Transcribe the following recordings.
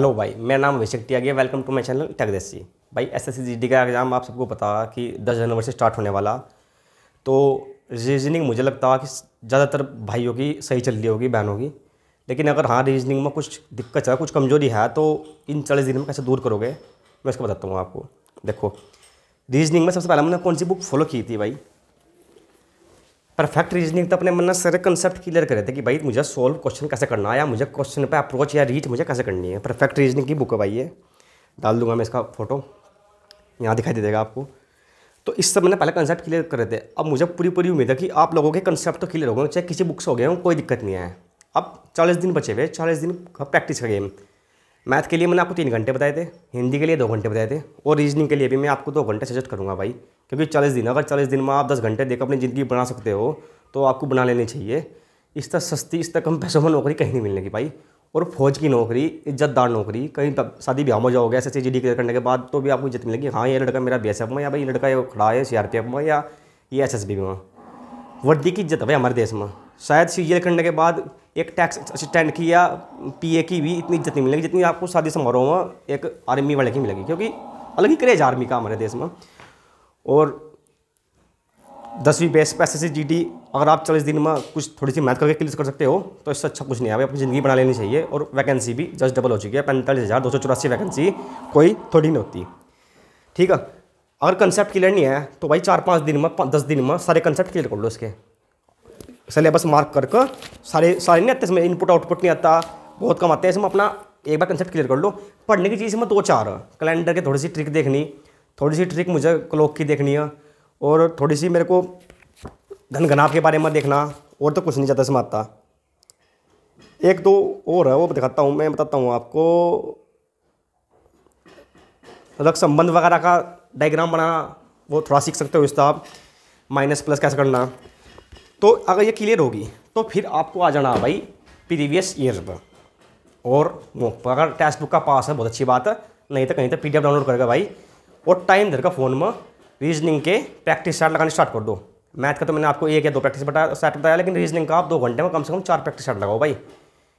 hello भाई मेरा नाम अभिषेक टियागिया welcome to my channel tech desi भाई एस एस का एग्ज़ाम आप सबको पता कि 10 जनवरी से स्टार्ट होने वाला तो रीजनिंग मुझे लगता कि ज़्यादातर भाइयों की सही चल रही होगी बहनों की लेकिन अगर हाँ रीजनिंग में कुछ दिक्कत है कुछ कमज़ोरी है तो इन चालीस दिन में कैसे दूर करोगे मैं इसको बताता हूँ आपको देखो रीजनिंग में सबसे पहले हमने कौन सी बुक फॉलो की थी भाई परफेक्ट रीजनिंग तो अपने मन सारे कंसेप्ट क्लियर करे थे कि भाई मुझे सोल्व क्वेश्चन कैसे करना है या मुझे क्वेश्चन पे अप्रोच या रीच मुझे कैसे करनी है परफेक्ट रीजनिंग की बुक है भाई ये डाल दूंगा मैं इसका फोटो यहाँ दिखाई दे देगा आपको तो इस सब मैंने पहले कंसेप्ट क्लियर करे थे अब मुझे पूरी पूरी उम्मीद है कि आप लोगों के कंसेप्ट तो क्लियर हो गए चाहे किसी बुक से हो गए हो कोई दिक्कत नहीं है अब चालीस दिन बचे हुए चालीस दिन का प्रैक्टिस का गेम मैथ के लिए मैंने आपको तीन घंटे बताए थे हिंदी के लिए दो घंटे बताए थे और रीजनिंग के लिए भी मैं आपको दो घंटे सजेस्ट करूँगा भाई क्योंकि चालीस दिन अगर चालीस दिन में आप दस घंटे देकर अपनी ज़िंदगी बना सकते हो तो आपको बना लेनी चाहिए इस तरह सस्ती इस तरह कम पैसों में नौकरी कहीं नहीं मिलने की भाई और फौज की नौकरी इज्जतदार नौकरी कहीं शादी ब्याह में जाओगे ऐसे चीज़ डिक्लेयर करने के बाद तो भी आपको इज्जत मिलेगी हाँ ये लड़का मेरा बी एस एफ में या भाई ये लड़का ये खड़ा है सी आर पी एफ में या ये एस बी में वर्दी की इज्जत है भाई हमारे देश में शायद सी जी करने के बाद एक टैक्स असिस्टेंट की या पीए की भी इतनी इज्जत नहीं मिलेगी जितनी आपको शादी समारोह में एक आर्मी वाले की मिलेगी क्योंकि अलग ही क्रेज आर्मी का हमारे देश में और दसवीं बेस पे एस जी अगर आप चालीस दिन में कुछ थोड़ी सी मेहनत करके क्लियर कर सकते हो तो इससे अच्छा कुछ नहीं आए अपनी ज़िंदगी बना लेनी चाहिए और वैकेंसी भी जस्ट डबल हो चुकी है पैंतालीस हज़ार दो सौ चौरासी वैकेंसी कोई थोड़ी नहीं होती ठीक है अगर कंसेप्ट क्लियर नहीं है तो भाई चार पाँच दिन में दस दिन में सारे कंसेप्ट क्लियर कर लो इसके सिलेबस मार्क कर कर सारे सारे नहीं आते इसमें इनपुट आउटपुट नहीं आता बहुत कम आते हैं इसमें अपना एक बार कंसेप्ट क्लियर कर लो पढ़ने की चीज़ में दो चार कैलेंडर के थोड़ी सी ट्रिक देखनी थोड़ी सी ट्रिक मुझे क्लॉक की देखनी है और थोड़ी सी मेरे को घन घनाप के बारे में देखना और तो कुछ नहीं जाता इसमें आता एक दो और है वो दिखाता हूँ मैं बताता हूँ आपको रक्त संबंध वगैरह का डायग्राम बनाना वो थोड़ा सीख सकते हो इस तरह माइनस प्लस कैसे करना तो अगर ये क्लियर होगी तो फिर आपको आ जाना भाई प्रीवियस ईयर पर और वो अगर टेक्स्ट बुक का पास है बहुत अच्छी बात है नहीं तो कहीं तो पीडीएफ डाउनलोड करेगा भाई और टाइम देर का फ़ोन में रीजनिंग के प्रैक्टिस सेट लगाने स्टार्ट कर दो मैथ का तो मैंने आपको एक या दो प्रैक्टिस बताया सेट बताया लेकिन रीजनिंग का आप दो घंटे में कम से कम चार प्रैक्टिस सेट लगाओ भाई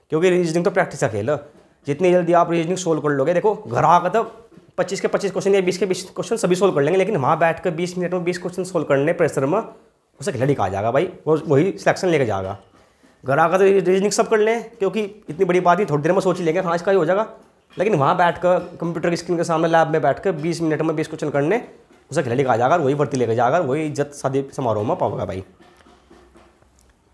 क्योंकि रीजनिंग तो प्रैक्टिस का खेल है जितनी जल्दी आप रीजनिंग सोल्व कर लोगे देखो घर आकर तो पच्चीस के पच्चीस क्वेश्चन या बीस के बीस क्वेश्चन सभी सोल्व कर लेंगे लेकिन वहाँ बैठ कर बीस मिनट में बीस क्वेश्चन सोल्व करने प्रेशर में उसे खिलाड़ी कहा जाएगा भाई वो वही सिलेक्शन लेके जाएगा घर आकर तो रीजनिंग सब कर लें क्योंकि इतनी बड़ी बात ही थोड़ी देर में सोच लेंगे हाँ इसका ही हो जाएगा लेकिन वहाँ बैठ कर कंप्यूटर की स्क्रीन के सामने लैब में बैठ कर बीस मिनट में बीस क्वेश्चन करने उसे खिलाड़ी कहा जाएगा वही भर्ती लेके जाएगा वही इज्जत शादी समारोह में पाओगा भाई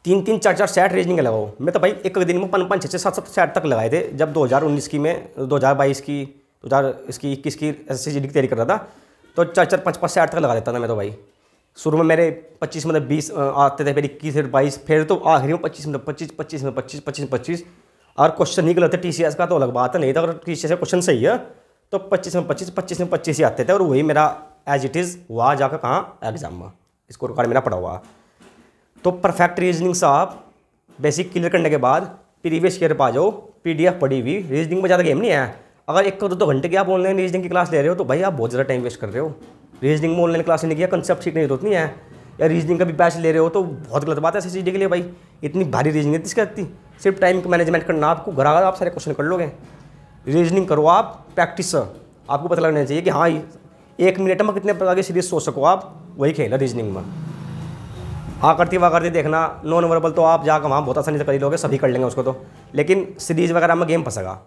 तीन तीन चार चार सेट रीजनिंग लगाओ मैं तो भाई एक दिन में पाँच पाँच छः छः सात सात सेट तक लगाए थे जब दो हज़ार उन्नीस की में बाईस की दो हज़ार इसकी इक्कीस की एस एस सी की तैयारी कर रहा था तो चार चार पाँच पाँच सेट तक लगा देता था मैं तो भाई शुरू में मेरे 25 मतलब 20 आते थे फिर इक्कीस फिर बाईस फिर तो आखिरी में 25 मतलब 25 25 में 25 25 पच्चीस और क्वेश्चन नहीं गलत है टी का तो अलग बात है नहीं था तो अगर टी का क्वेश्चन सही है तो 25 में 25 25 में 25 ही आते थे और वही मेरा एज इट इज़ हुआ जाकर कहाँ एग्जाम में स्कोर कार्ड मेरा पड़ा हुआ तो परफेक्ट रीजनिंग साहब बेसिक क्लियर करने के बाद प्रीवियस ईयर पर आ जाओ पी पढ़ी हुई रीजनिंग में ज़्यादा गेम नहीं है अगर एक दो दो घंटे की आप ऑनलाइन रीजनिंग की क्लास ले रहे हो तो भाई आप बहुत ज़्यादा टाइम वेस्ट कर रहे हो रीजनिंग में ऑनलाइन क्लास लेने की कंसेप्ट सीखने की जरूरत नहीं तो है या रीजनिंग का भी बैच ले रहे हो तो बहुत गलत बात है ऐसी सीडी के लिए भाई इतनी भारी रीजनिंग है किसकी सिर्फ टाइम का मैनेजमेंट करना आपको घर आकर आप सारे क्वेश्चन कर लोगे रीजनिंग करो आप प्रैक्टिस आपको पता लगना चाहिए कि हाँ एक मिनट में कितने प्रकार के सीरीज सोच सको आप वही खेलना रीजनिंग में हाँ करती वहाँ करती देखना नॉन वर्बल तो आप जाकर वहाँ बहुत आसानी से कर लोगे सभी कर लेंगे उसको तो लेकिन सीरीज़ वगैरह में गेम फंसेगा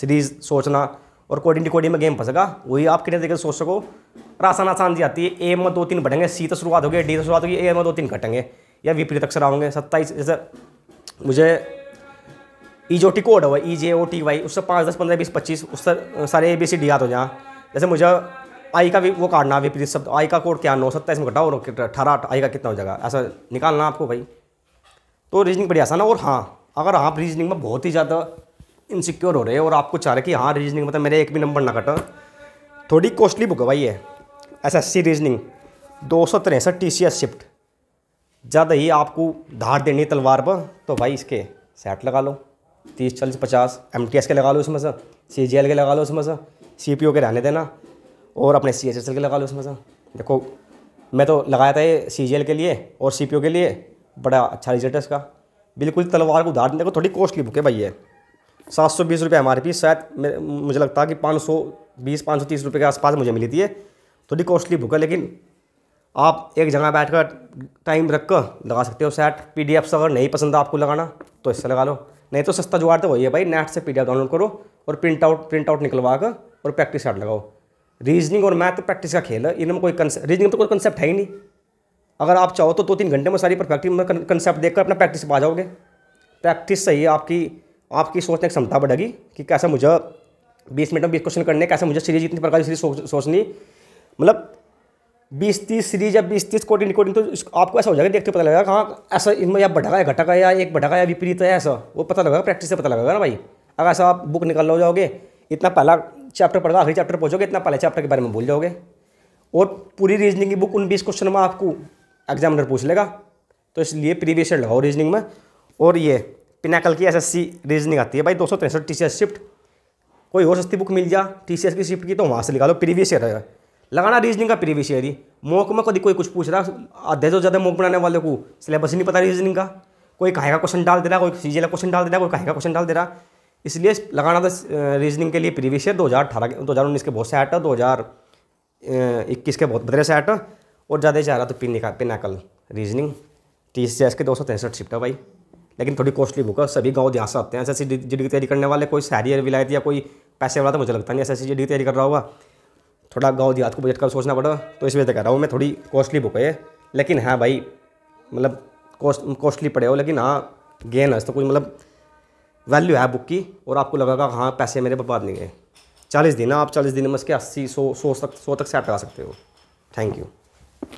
सीरीज़ सोचना और कोडिंग डिकोडिंग में गेम फंसेगा वही आप कितने तरीके से सोच सको और आसान आसान सी आती है ए में दो तीन बढ़ेंगे सी तो शुरुआत होगी डी तो शुरुआत होगी ए में दो तीन घटेंगे या विपरीत अक्षर आओगे सत्ताईस जैसे मुझे ई जो टी कोड हो ई जे ओ टी वाई उससे पाँच दस पंद्रह बीस पच्चीस उससे सारे ए बी सी डी याद हो जाए जैसे मुझे आई का भी वो काटना विपरीत शब्द आई का कोड क्या नौ सत्ताईस में घटाओ और अठारह आई का कितना हो जाएगा ऐसा निकालना आपको भाई तो रीजनिंग बड़ी आसान है और हाँ अगर आप रीजनिंग में बहुत ही ज़्यादा इनसिक्योर हो रहे हैं और आपको चाह रहे कि हाँ रीजनिंग मतलब मेरे एक भी नंबर ना कटा थोड़ी कॉस्टली बुक है भाई ये एस एस सी रीजनिंग दो सौ तिरसठ टी सी एस शिफ्ट ज़्यादा ही आपको धार देनी है तलवार पर तो भाई इसके सेट लगा लो तीस चालीस पचास एम टी एस के लगा लो उसमें से सी जी एल के लगा लो उसमें से सी पी ओ के रहने देना और अपने सी एच एस एल के लगा लो उसमें से देखो मैं तो लगाया था ये सी जी एल के लिए और सी पी ओ के लिए बड़ा अच्छा रिजल्ट है इसका बिल्कुल तलवार को उधार देखो थोड़ी कॉस्टली बुक है भाई ये सात सौ बीस रुपये एम आर पी शायद मुझे लगता है कि पाँच सौ बीस पाँच सौ तीस रुपये के आसपास मुझे मिली थी ये थोड़ी कॉस्टली बुक है लेकिन आप एक जगह बैठ कर टाइम रख कर लगा सकते हो सेट पी डी एफ से अगर नहीं पसंद आपको लगाना तो इससे लगा लो नहीं तो सस्ता जुगाड़ तो वही है भाई नेट से पी डी एफ डाउनलोड करो और प्रिंट आउट प्रिंट आउट निकलवा कर और प्रैक्टिस सेट लगाओ रीजनिंग और मैथ तो प्रैक्टिस का खेल है इनमें कोई कंसेप्ट रीजनिंग तो कोई कंसेप्ट है ही नहीं अगर आप चाहो तो दो तीन घंटे में सारी परफेक्टिव कंसेप्ट देख कर अपना प्रैक्टिस पा जाओगे प्रैक्टिस सही है आपकी आपकी सोचने की क्षमता बढ़ेगी कि कैसे मुझे बीस मिनट में बीस क्वेश्चन करने कैसे मुझे सीरीज इतनी प्रकार की सीरीज सोच, सोचनी मतलब बीस तीस सीरीज या बीस तीस कोटिंग कोटिंग तो आपको ऐसा हो जाएगा देखते पता लगेगा कहाँ ऐसा इनमें या बढ़ा है घटका या एक बढ़ा या विपरीत है ऐसा वो पता लगेगा प्रैक्टिस से पता लगेगा ना भाई अगर ऐसा आप बुक निकाल लो जाओगे इतना पहला चैप्टर पढ़ आखिरी चैप्टर पहुँचोगे इतना पहले चैप्टर के बारे में भूल जाओगे और पूरी रीजनिंग की बुक उन बीस क्वेश्चन में आपको एग्जामिनर पूछ लेगा तो इसलिए प्रीवियस ईयर लगाओ रीजनिंग में और ये पिनाकल की एसएससी रीजनिंग आती है भाई दो सौ तिरसठ टी शिफ्ट कोई और सस्ती बुक मिल जा टी की शिफ्ट की तो वहाँ से निकालो प्रीवियस ईयर है लगाना रीजनिंग का प्रीवियस ईयर ही मोक में कभी कोई कुछ पूछ रहा आधे से ज़्यादा मोक बनाने वाले को सिलेबस ही नहीं पता रीजनिंग का कोई कहेगा का क्वेश्चन डाल दे रहा कोई सी का क्वेश्चन डाल दे रहा कोई कहेगा का क्वेश्चन डाल दे रहा इसलिए लगाना था रीजनिंग के लिए प्रीवियस ईयर दो हज़ार अठारह के दो हज़ार उन्नीस के बहुत से आटा दो हज़ार इक्कीस के बहुत बदरे से आटा और ज़्यादा चाह रहा तो पिनिका pinnacle reasoning T C S के दो सौ तिरसठ शिफ्ट है भाई लेकिन थोड़ी कॉस्टली बुक है सभी गाँव ध्यान से आते हैं एस एस सी जी की तैयारी करने वाले कोई शहरी विलायत या कोई पैसे वाला तो मुझे लगता नहीं एस एस सी जी की तैयारी कर रहा होगा थोड़ा गाँव देहात को बजट का सोचना पड़ा तो इस वजह से कह रहा हूँ मैं थोड़ी कॉस्टली बुक है लेकिन हाँ भाई मतलब कॉस्टली पड़े हो लेकिन हाँ गेन है तो कुछ मतलब वैल्यू है बुक की और आपको लगेगा हाँ पैसे मेरे बर्बाद नहीं गए चालीस दिन आप चालीस दिन में इसके अस्सी सौ सौ तक सौ तक सेट करा सकते हो थैंक यू